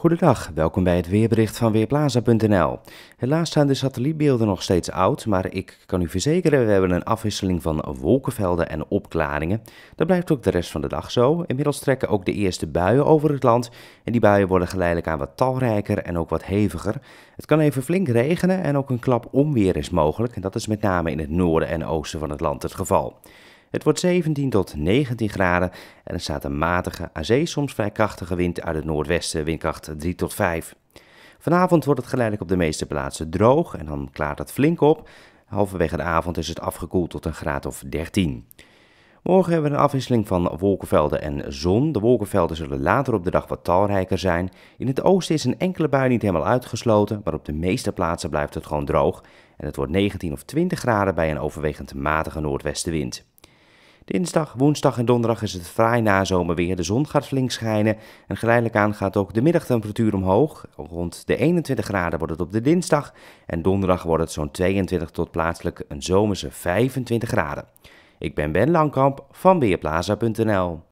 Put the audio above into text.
Goedendag, welkom bij het weerbericht van Weerplaza.nl. Helaas zijn de satellietbeelden nog steeds oud, maar ik kan u verzekeren, we hebben een afwisseling van wolkenvelden en opklaringen. Dat blijft ook de rest van de dag zo. Inmiddels trekken ook de eerste buien over het land en die buien worden geleidelijk aan wat talrijker en ook wat heviger. Het kan even flink regenen en ook een klap onweer is mogelijk en dat is met name in het noorden en oosten van het land het geval. Het wordt 17 tot 19 graden en er staat een matige, aan zee soms vrij krachtige wind uit het noordwesten, windkracht 3 tot 5. Vanavond wordt het geleidelijk op de meeste plaatsen droog en dan klaart het flink op. Halverwege de avond is het afgekoeld tot een graad of 13. Morgen hebben we een afwisseling van wolkenvelden en zon. De wolkenvelden zullen later op de dag wat talrijker zijn. In het oosten is een enkele bui niet helemaal uitgesloten, maar op de meeste plaatsen blijft het gewoon droog. En het wordt 19 of 20 graden bij een overwegend matige noordwestenwind. Dinsdag, woensdag en donderdag is het fraai nazomerweer. De zon gaat flink schijnen en geleidelijk aan gaat ook de middagtemperatuur omhoog. Rond de 21 graden wordt het op de dinsdag en donderdag wordt het zo'n 22 tot plaatselijk een zomerse 25 graden. Ik ben Ben Langkamp van Weerplaza.nl.